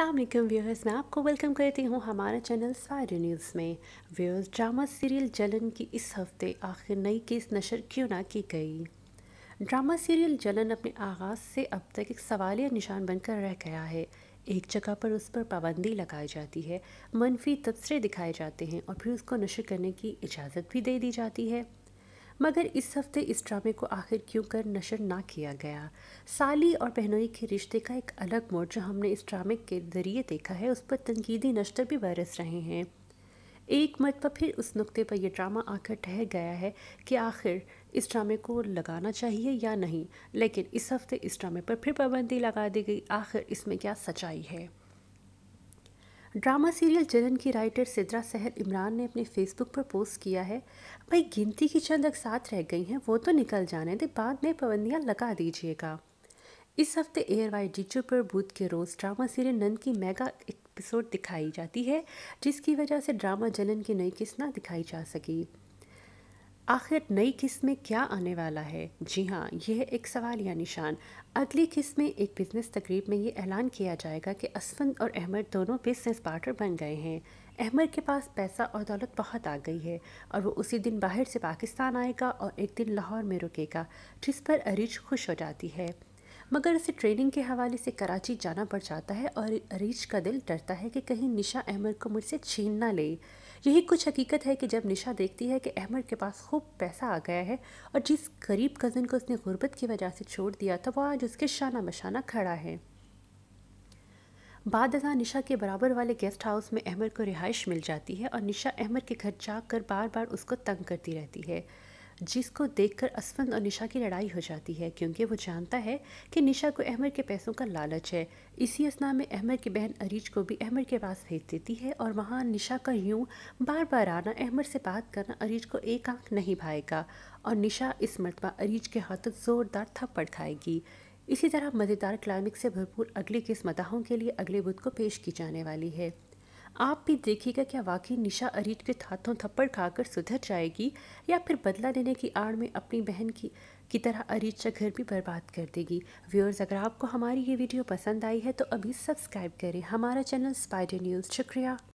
Aslam viewers मैं आपको welcome करती हूँ हमारे चैनल सारे न्यूज़ में व्यूअर्स ड्रामा सीरियल जलन की इस हफ्ते आखिर नई केस नशर क्यों ना की गई ड्रामा सीरियल जलन अपने आगाज़ से अब तक एक सवालिया निशान बनकर रह गया है एक जगह पर उस पर पाबंदी लगाई जाती है मनफी तबसरे दिखाए जाते हैं और फिर उसको नशर करने की इजाज़त भी दे दी जाती है मगर इस हफ्ते इस ड्रामे को आखिर क्यों कर नशर ना किया गया साली और बहनोई के रिश्ते का एक अलग मोड़ जो हमने इस ड्रामे के ज़रिए देखा है उस पर तनकीदी नश्तर भी बरस रहे हैं एक मत पर फिर उस नुक्ते पर यह ड्रामा आकर ठहर गया है कि आखिर इस ड्रामे को लगाना चाहिए या नहीं लेकिन इस हफ्ते इस ड्रामे पर फिर पाबंदी लगा दी गई आखिर इसमें क्या सच्चाई है ड्रामा सीरियल जलन की राइटर सिद्रा सहर इमरान ने अपने फेसबुक पर पोस्ट किया है भाई गिनती की चंद एक साथ रह गई हैं वो तो निकल जाने दे बाद में पाबंदियाँ लगा दीजिएगा इस हफ्ते एयर वाई डिजो पर बुध के रोज़ ड्रामा सीरियल नंद की मेगा एपिसोड दिखाई जाती है जिसकी वजह से ड्रामा जलन की नई किस्त ना दिखाई जा सकी आखिर नई किस्त में क्या आने वाला है जी हाँ यह है एक सवाल या निशान अगली किस्त में एक बिजनेस तकरीब में ये ऐलान किया जाएगा कि असफंद और अहमद दोनों बिजनेस पार्टनर बन गए हैं अहमद के पास पैसा और दौलत बहुत आ गई है और वो उसी दिन बाहर से पाकिस्तान आएगा और एक दिन लाहौर में रुकेगा जिस पर अरिज खुश हो जाती है मगर इसे ट्रेनिंग के हवाले से कराची जाना पड़ जाता है और अरीज का दिल डरता है कि कहीं निशा अहमद को मुझसे छीन ना ले यही कुछ हकीकत है कि जब निशा देखती है कि अहमद के पास खूब पैसा आ गया है और जिस गरीब कज़न को उसने गुर्बत की वजह से छोड़ दिया था वह आज उसके शाना मशाना खड़ा है बाद अजा निशा के बराबर वाले गेस्ट हाउस में अहमद को रिहाइश मिल जाती है और निशा अहमद के घर जाकर बार बार उसको तंग करती रहती है जिसको देखकर असफंद और निशा की लड़ाई हो जाती है क्योंकि वो जानता है कि निशा को अहमद के पैसों का लालच है इसी असना में अहमद की बहन अरीज को भी अहमद के पास भेज देती है और वहाँ निशा का यूँ बार बार आना अहमद से बात करना अरीज को एक आंख नहीं भाएगा और निशा इस मरतबा अरीज के हाथों ज़ोरदार थप्पड़ खाएगी इसी तरह मज़ेदार क्लाइमिक से भरपूर अगली किस्मतहों के लिए अगले बुध को पेश की जाने वाली है आप भी देखिएगा क्या वाकई निशा अरीज के हाथों थप्पड़ खाकर सुधर जाएगी या फिर बदला लेने की आड़ में अपनी बहन की की तरह अरीट का घर भी बर्बाद कर देगी व्यूअर्स अगर आपको हमारी ये वीडियो पसंद आई है तो अभी सब्सक्राइब करें हमारा चैनल स्पाइडर न्यूज़ शुक्रिया